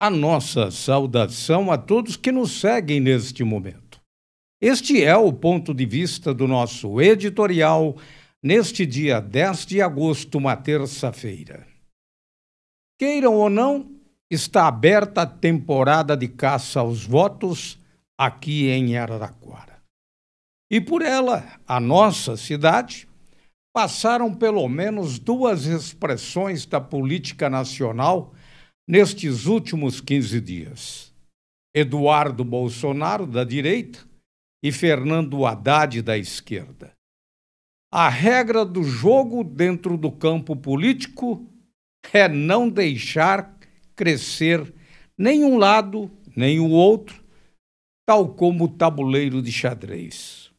a nossa saudação a todos que nos seguem neste momento. Este é o ponto de vista do nosso editorial neste dia 10 de agosto, uma terça-feira. Queiram ou não, está aberta a temporada de caça aos votos aqui em Araraquara. E por ela, a nossa cidade, passaram pelo menos duas expressões da política nacional nestes últimos 15 dias. Eduardo Bolsonaro, da direita, e Fernando Haddad, da esquerda. A regra do jogo dentro do campo político é não deixar crescer nem um lado nem o outro, tal como o tabuleiro de xadrez.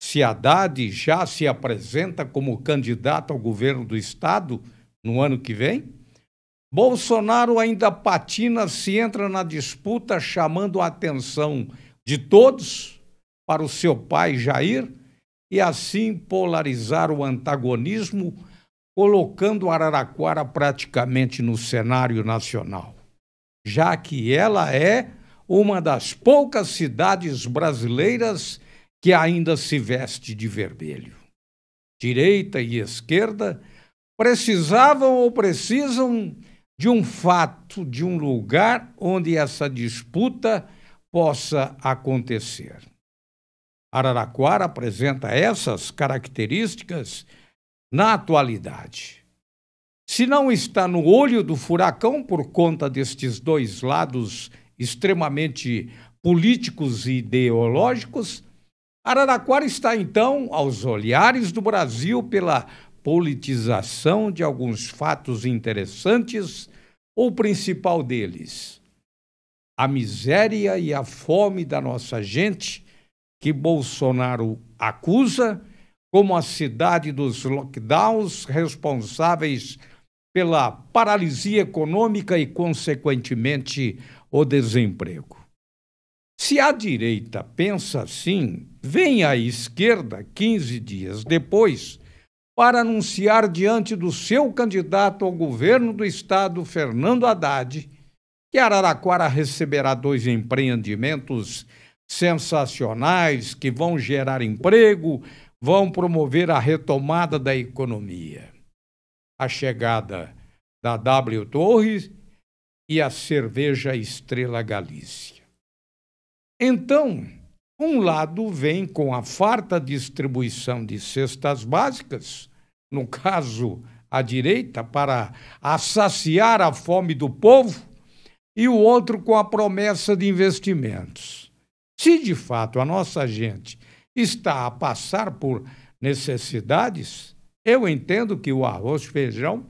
Se Haddad já se apresenta como candidato ao governo do Estado no ano que vem, Bolsonaro ainda patina se entra na disputa, chamando a atenção de todos para o seu pai Jair e assim polarizar o antagonismo, colocando Araraquara praticamente no cenário nacional, já que ela é uma das poucas cidades brasileiras que ainda se veste de vermelho. Direita e esquerda precisavam ou precisam de um fato, de um lugar onde essa disputa possa acontecer. Araraquara apresenta essas características na atualidade. Se não está no olho do furacão por conta destes dois lados extremamente políticos e ideológicos, Araraquara está então aos olhares do Brasil pela politização de alguns fatos interessantes, ou principal deles, a miséria e a fome da nossa gente, que Bolsonaro acusa como a cidade dos lockdowns responsáveis pela paralisia econômica e, consequentemente, o desemprego. Se a direita pensa assim, vem a esquerda, 15 dias depois, para anunciar diante do seu candidato ao governo do estado, Fernando Haddad, que Araraquara receberá dois empreendimentos sensacionais que vão gerar emprego, vão promover a retomada da economia. A chegada da W Torres e a cerveja Estrela Galícia. Então, um lado vem com a farta distribuição de cestas básicas, no caso a direita, para saciar a fome do povo, e o outro com a promessa de investimentos. Se de fato a nossa gente está a passar por necessidades, eu entendo que o arroz e feijão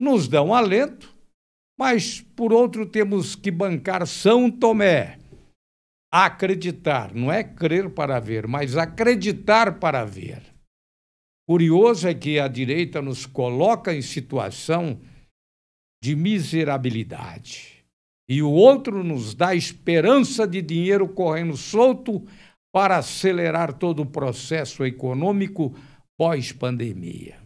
nos dão alento, mas por outro temos que bancar São Tomé acreditar, não é crer para ver, mas acreditar para ver. Curioso é que a direita nos coloca em situação de miserabilidade e o outro nos dá esperança de dinheiro correndo solto para acelerar todo o processo econômico pós-pandemia.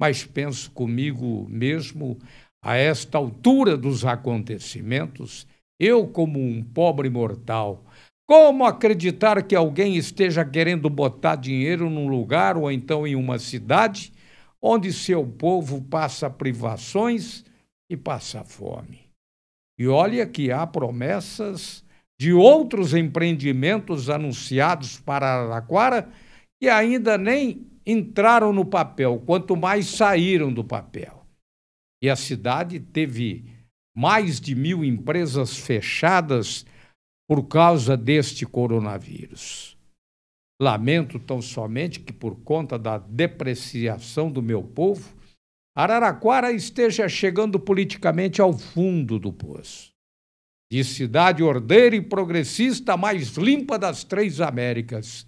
Mas penso comigo mesmo, a esta altura dos acontecimentos, eu, como um pobre mortal, como acreditar que alguém esteja querendo botar dinheiro num lugar ou então em uma cidade onde seu povo passa privações e passa fome? E olha que há promessas de outros empreendimentos anunciados para Araraquara que ainda nem entraram no papel, quanto mais saíram do papel. E a cidade teve mais de mil empresas fechadas por causa deste coronavírus. Lamento tão somente que, por conta da depreciação do meu povo, Araraquara esteja chegando politicamente ao fundo do poço. De cidade ordeira e progressista mais limpa das três Américas,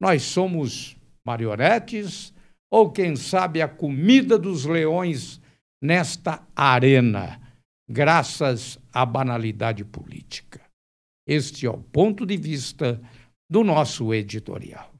nós somos marionetes ou, quem sabe, a comida dos leões nesta arena graças à banalidade política. Este é o ponto de vista do nosso editorial.